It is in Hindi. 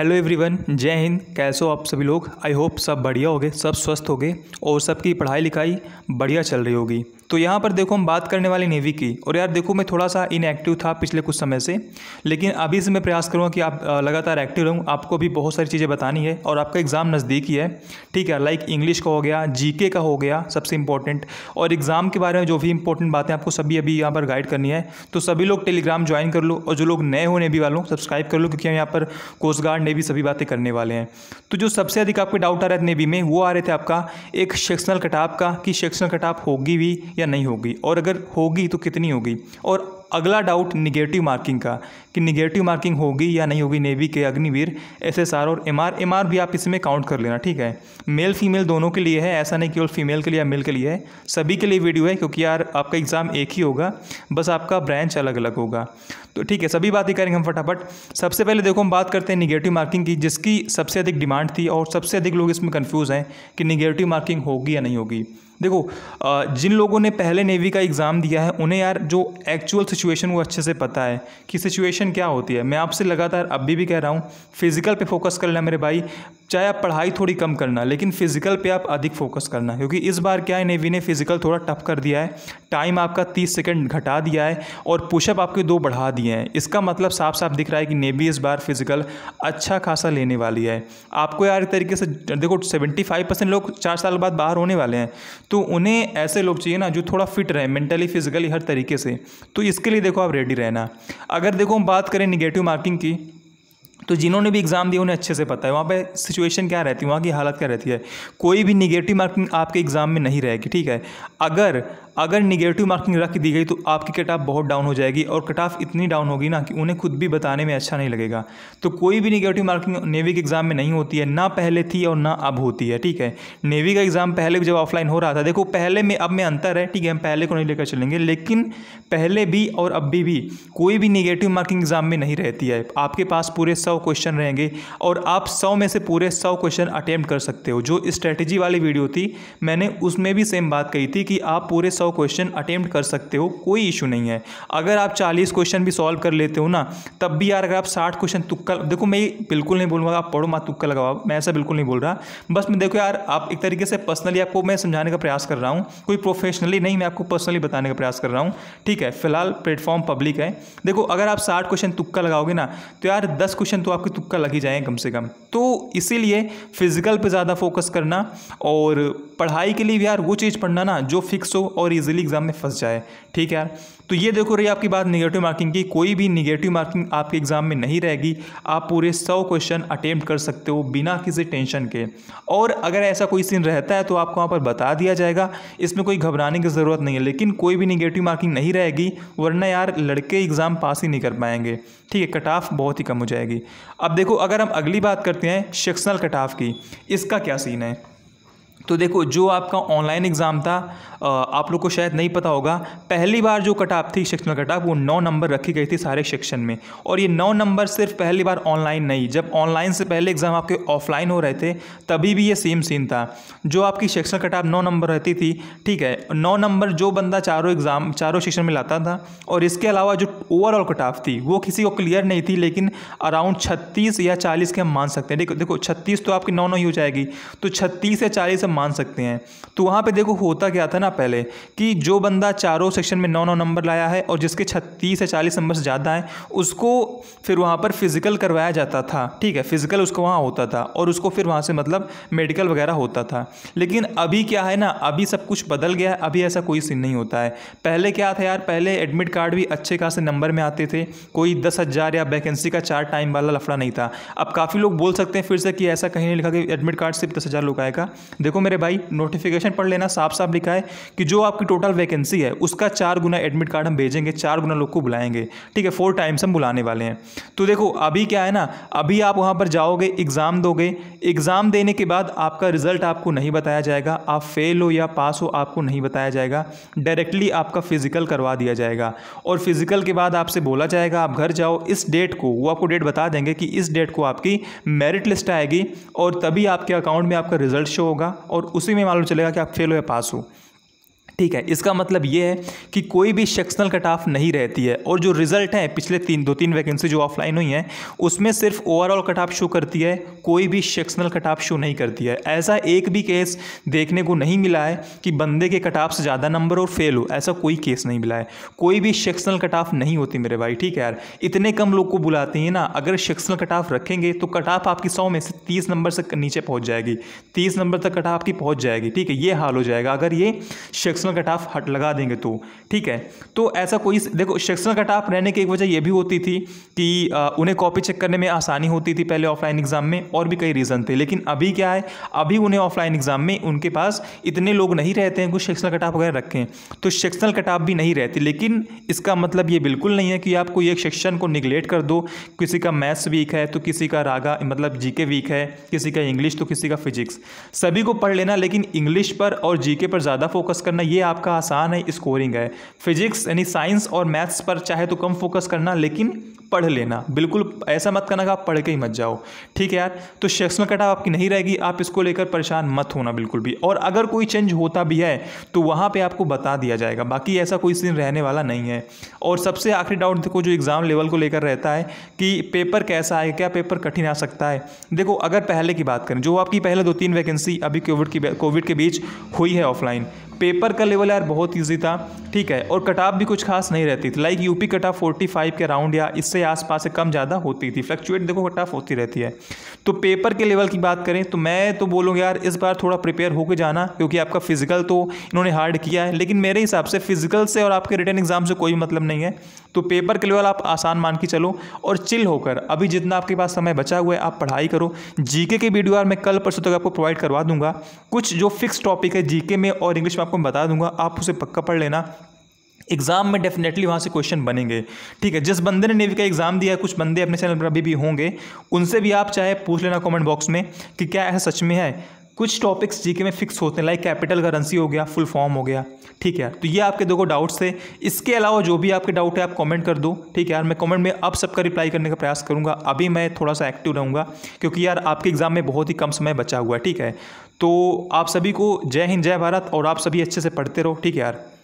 हेलो एवरीवन जय हिंद कैसे हो आप सभी लोग आई होप सब बढ़िया होगे सब स्वस्थ होगे और सबकी पढ़ाई लिखाई बढ़िया चल रही होगी तो यहाँ पर देखो हम बात करने वाले नेवी की और यार देखो मैं थोड़ा सा इनएक्टिव था पिछले कुछ समय से लेकिन अभी से मैं प्रयास करूँगा कि आप लगातार एक्टिव रहूँ आपको भी बहुत सारी चीज़ें बतानी है और आपका एग्ज़ाम नज़दीक ही है ठीक है लाइक इंग्लिश का हो गया जीके का हो गया सबसे इंपॉर्टेंट और एग्ज़ाम के बारे में जो भी इंपॉर्टेंट बातें आपको सभी अभी यहाँ पर गाइड करनी है तो सभी लोग टेलीग्राम ज्वाइन कर लो और जो लोग नए हो नेवी वालों सब्सक्राइब कर लो क्योंकि हम यहाँ पर कोस्ट गार्ड वाले भी सभी बातें करने वाले हैं तो जो सबसे अधिक आपके डाउट आ रहे थे नेवी में वो आ रहे थे आपका एक सेक्शनल कटाप का कि सेक्शनल कटाप होगी भी या नहीं होगी और अगर होगी तो कितनी होगी और अगला डाउट निगेटिव मार्किंग का कि निगेटिव मार्किंग होगी या नहीं होगी नेवी के अग्निवीर एसएसआर और एम आर एम आर भी आप इसमें काउंट कर लेना ठीक है मेल फीमेल दोनों के लिए है ऐसा नहीं केवल फीमेल के लिए या मेल के लिए है सभी के लिए वीडियो है क्योंकि यार आपका एग्ज़ाम एक ही होगा बस आपका ब्रांच अलग अलग होगा तो ठीक है सभी बातें करेंगे हम फटाफट सबसे पहले देखो हम बात करते हैं निगेटिव मार्किंग की जिसकी सबसे अधिक डिमांड थी और सबसे अधिक लोग इसमें कन्फ्यूज़ हैं कि निगेटिव मार्किंग होगी या नहीं होगी देखो जिन लोगों ने पहले नेवी का एग्ज़ाम दिया है उन्हें यार जो एक्चुअल सिचुएशन वो अच्छे से पता है कि सिचुएशन क्या होती है मैं आपसे लगातार अभी भी कह रहा हूँ फिज़िकल पे फोकस करना मेरे भाई चाहे आप पढ़ाई थोड़ी कम करना लेकिन फिज़िकल पे आप अधिक फोकस करना क्योंकि इस बार क्या है नेवी ने फिज़िकल थोड़ा टफ कर दिया है टाइम आपका 30 सेकंड घटा दिया है और पुशअप आपके दो बढ़ा दिए हैं इसका मतलब साफ साफ दिख रहा है कि नेवी इस बार फिजिकल अच्छा खासा लेने वाली है आपको यार तरीके से देखो सेवेंटी फाइव परसेंट लोग चार साल बाद बाहर होने वाले हैं तो उन्हें ऐसे लोग चाहिए ना जो थोड़ा फिट रहे मेंटली फिजिकली हर तरीके से तो इसके लिए देखो आप रेडी रहना अगर देखो हम बात करें निगेटिव मार्किंग की तो जिन्होंने भी एग्ज़ाम दिया उन्हें अच्छे से पता है वहाँ पे सिचुएशन क्या रहती है वहाँ की हालत क्या रहती है कोई भी निगेटिव मार्किंग आपके एग्ज़ाम में नहीं रहेगी ठीक है अगर अगर निगेटिव मार्किंग रख दी गई तो आपकी कट ऑफ बहुत डाउन हो जाएगी और कट ऑफ इतनी डाउन होगी ना कि उन्हें खुद भी बताने में अच्छा नहीं लगेगा तो कोई भी निगेटिव मार्किंग नेवी के एग्ज़ाम में नहीं होती है ना पहले थी और ना अब होती है ठीक है नेवी का एग्ज़ाम पहले जब ऑफलाइन हो रहा था देखो पहले में अब में अंतर है ठीक है हम पहले को नहीं लेकर चलेंगे लेकिन पहले भी और अभी भी कोई भी निगेटिव मार्किंग एग्ज़ाम में नहीं रहती है आपके पास पूरे सौ क्वेश्चन रहेंगे और आप सौ में से पूरे सौ क्वेश्चन अटैम्प्ट कर सकते हो जो स्ट्रैटेजी वाली वीडियो थी मैंने उसमें भी सेम बात कही थी कि आप पूरे सौ सौ क्वेश्चन अटेम्प्ट कर सकते हो कोई इशू नहीं है अगर आप चालीस क्वेश्चन भी सॉल्व कर लेते हो ना तब भी यार अगर आप साठ क्वेश्चन तुक्का देखो मैं बिल्कुल नहीं बोलूँगा आप पढ़ो माँ तुक्का लगाओ मैं ऐसा बिल्कुल नहीं बोल रहा बस मैं देखो यार आप एक तरीके से पर्सनली आपको मैं समझाने का प्रयास कर रहा हूँ कोई प्रोफेशनली नहीं मैं आपको पर्सनली बताने का प्रयास कर रहा हूँ ठीक है फिलहाल प्लेटफॉर्म पब्लिक है देखो अगर आप साठ क्वेश्चन तुक्का लगाओगे ना तो यार दस क्वेश्चन तो आपके तुक्का लग ही जाएँ कम से कम तो इसीलिए फिजिकल पर ज़्यादा फोकस करना और पढ़ाई के लिए भी यार वो चीज़ पढ़ना ना जो फिक्स हो और और ईजिली एग्जाम में फंस जाए ठीक है तो ये देखो रही आपकी बात निगेटिव मार्किंग की कोई भी निगेटिव मार्किंग आपके एग्ज़ाम में नहीं रहेगी आप पूरे सौ क्वेश्चन अटेम्प्ट कर सकते हो बिना किसी टेंशन के और अगर ऐसा कोई सीन रहता है तो आपको वहाँ पर बता दिया जाएगा इसमें कोई घबराने की ज़रूरत नहीं है लेकिन कोई भी निगेटिव मार्किंग नहीं रहेगी वरना यार लड़के एग्ज़ाम पास ही नहीं कर पाएंगे ठीक है कट ऑफ बहुत ही कम हो जाएगी अब देखो अगर हम अगली बात करते हैं सेक्शनल कट ऑफ की इसका क्या सीन है तो देखो जो आपका ऑनलाइन एग्ज़ाम था आप लोग को शायद नहीं पता होगा पहली बार जो कटाप थी सेक्शन सेक्शनल कटाप वो नौ नंबर रखी गई थी सारे सेक्शन में और ये नौ नंबर सिर्फ पहली बार ऑनलाइन नहीं जब ऑनलाइन से पहले एग्ज़ाम आपके ऑफलाइन हो रहे थे तभी भी ये सेम सीन था जो आपकी सेक्शनल कटाप नौ नंबर रहती थी ठीक है नौ नंबर जो बंदा चारों एग्ज़ाम चारों सेक्शन में लाता था और इसके अलावा जो ओवरऑल कटाफ थी वो किसी को क्लियर नहीं थी लेकिन अराउंड छत्तीस या चालीस के हम मान सकते हैं देखो देखो छत्तीस तो आपकी नौ नौ ही हो जाएगी तो छत्तीस या चालीस मान सकते हैं तो वहाँ पे देखो होता क्या था ना पहले कि जो बंदा चारों सेक्शन में नौ नौ नंबर लाया है और जिसके छत्तीस या चालीस नंबर से ज़्यादा हैं उसको फिर वहाँ पर फिज़िकल करवाया जाता था ठीक है फिज़िकल उसको वहाँ होता था और उसको फिर वहाँ से मतलब मेडिकल वगैरह होता था लेकिन अभी क्या है ना अभी सब कुछ बदल गया है अभी ऐसा कोई सीन नहीं होता है पहले क्या था यार पहले एडमिट कार्ड भी अच्छे खासे नंबर में आते थे कोई दस हज़ार या वैकेंसी का चार टाइम वाला लफड़ा नहीं था अब काफ़ी लोग बोल सकते हैं फिर से कि ऐसा कहीं नहीं लिखा कि एडमिट कार्ड सिर्फ दस हज़ार लोग आएगा देखो मेरे भाई नोटिफिकेशन पढ़ लेना साफ साफ लिखा है कि जो आपकी टोटल वैकेंसी है उसका चार गुना एडमिट कार्ड हम भेजेंगे चार गुना लोग को बुलाएंगे ठीक है फोर टाइम्स हम बुलाने वाले हैं तो देखो अभी क्या है ना अभी आप वहाँ पर जाओगे एग्ज़ाम दोगे एग्ज़ाम देने के बाद आपका रिजल्ट आपको नहीं बताया जाएगा आप फेल हो या पास हो आपको नहीं बताया जाएगा डायरेक्टली आपका फिजिकल करवा दिया जाएगा और फिजिकल के बाद आपसे बोला जाएगा आप घर जाओ इस डेट को वो आपको डेट बता देंगे कि इस डेट को आपकी मेरिट लिस्ट आएगी और तभी आपके अकाउंट में आपका रिजल्ट शो होगा और उसी में मालूम चलेगा कि आप फेल हो या पास हो ठीक है इसका मतलब ये है कि कोई भी सेक्शनल कट ऑफ नहीं रहती है और जो रिजल्ट है पिछले तीन दो तीन वैकेंसी जो ऑफलाइन हुई हैं उसमें सिर्फ ओवरऑल कट ऑफ शो करती है कोई भी सेक्शनल कट ऑफ शो नहीं करती है ऐसा एक भी केस देखने को नहीं मिला है कि बंदे के कट ऑफ से ज़्यादा नंबर और फेल हो ऐसा कोई केस नहीं मिला है कोई भी सेक्शनल कट ऑफ नहीं होती मेरे भाई ठीक है यार इतने कम लोग को बुलाते हैं ना अगर सेक्शनल कट ऑफ रखेंगे तो कट ऑफ आपकी सौ में से तीस नंबर से नीचे पहुँच जाएगी तीस नंबर तक कट ऑफ आपकी पहुँच जाएगी ठीक है ये हाल हो जाएगा अगर ये सेक्शनल सेक्शनल कट ऑफ हट लगा देंगे तो ठीक है तो ऐसा कोई देखो सेक्शनल कट ऑफ रहने की एक वजह यह भी होती थी कि आ, उन्हें कॉपी चेक करने में आसानी होती थी पहले ऑफलाइन एग्जाम में और भी कई रीज़न थे लेकिन अभी क्या है अभी उन्हें ऑफलाइन एग्जाम में उनके पास इतने लोग नहीं रहते हैं कुछ सेक्शनल कट ऑफ वगैरह रखें तो सेक्शनल कट ऑफ भी नहीं रहती लेकिन इसका मतलब ये बिल्कुल नहीं है कि आप कोई एक सेक्शन को निगलेक्ट कर दो किसी का मैथ्स वीक है तो किसी का रागा मतलब जीके वीक है किसी का इंग्लिश तो किसी का फिजिक्स सभी को पढ़ लेना लेकिन इंग्लिश पर और जीके पर ज़्यादा फोकस करना ये आपका आसान है स्कोरिंग है फिजिक्स यानी साइंस और मैथ्स पर चाहे तो कम फोकस करना लेकिन पढ़ लेना बिल्कुल ऐसा मत करना कि आप पढ़ के ही मत जाओ ठीक है यार तो शख्स में कटाव आपकी नहीं रहेगी आप इसको लेकर परेशान मत होना बिल्कुल भी और अगर कोई चेंज होता भी है तो वहाँ पर आपको बता दिया जाएगा बाकी ऐसा कोई सीन रहने वाला नहीं है और सबसे आखिरी डाउट देखो जो एग्ज़ाम लेवल को लेकर रहता है कि पेपर कैसा आएगा क्या पेपर कठिन आ सकता है देखो अगर पहले की बात करें जो आपकी पहले दो तीन वैकेंसी अभी कोविड की कोविड के बीच हुई है ऑफलाइन पेपर का लेवल यार बहुत ईजी था ठीक है और कटाप भी कुछ खास नहीं रहती थी लाइक यूपी कटाप 45 के राउंड या इससे से आसपास से कम ज़्यादा होती थी फ्लक्चुएट देखो टफ होती रहती है तो पेपर के लेवल की बात करें तो मैं तो बोलूँगा यार इस बार थोड़ा प्रिपेयर होकर जाना क्योंकि आपका फिजिकल तो इन्होंने हार्ड किया है लेकिन मेरे हिसाब से फिजिकल से और आपके रिटर्न एग्जाम से कोई मतलब नहीं है तो पेपर के लेवल आप आसान मान के चलो और चिल होकर अभी जितना आपके पास समय बचा हुआ है आप पढ़ाई करो जीके के वीडियो यार मैं कल परसों तक आपको प्रोवाइड करवा दूंगा कुछ जो फिक्स टॉपिक है जीके में और इंग्लिश में आपको बता दूंगा आप उसे पक्का पढ़ लेना एग्ज़ाम में डेफिनेटली वहाँ से क्वेश्चन बनेंगे ठीक है जिस बंदे ने नेवी का एग्ज़ाम दिया है कुछ बंदे अपने चैनल पर अभी भी होंगे उनसे भी आप चाहे पूछ लेना कमेंट बॉक्स में कि क्या ऐसा सच में है कुछ टॉपिक्स जीके में फिक्स होते हैं लाइक कैपिटल करेंसी हो गया फुल फॉर्म हो गया ठीक है तो ये आपके दो डाउट्स थे इसके अलावा जो भी आपके डाउट है आप कमेंट कर दो ठीक है यार मैं कमेंट में अब सबका रिप्लाई करने का प्रयास करूंगा अभी मैं थोड़ा सा एक्टिव रहूंगा क्योंकि यार आपके एग्ज़ाम में बहुत ही कम समय बचा हुआ है ठीक है तो आप सभी को जय हिंद जय भारत और आप सभी अच्छे से पढ़ते रहो ठीक है यार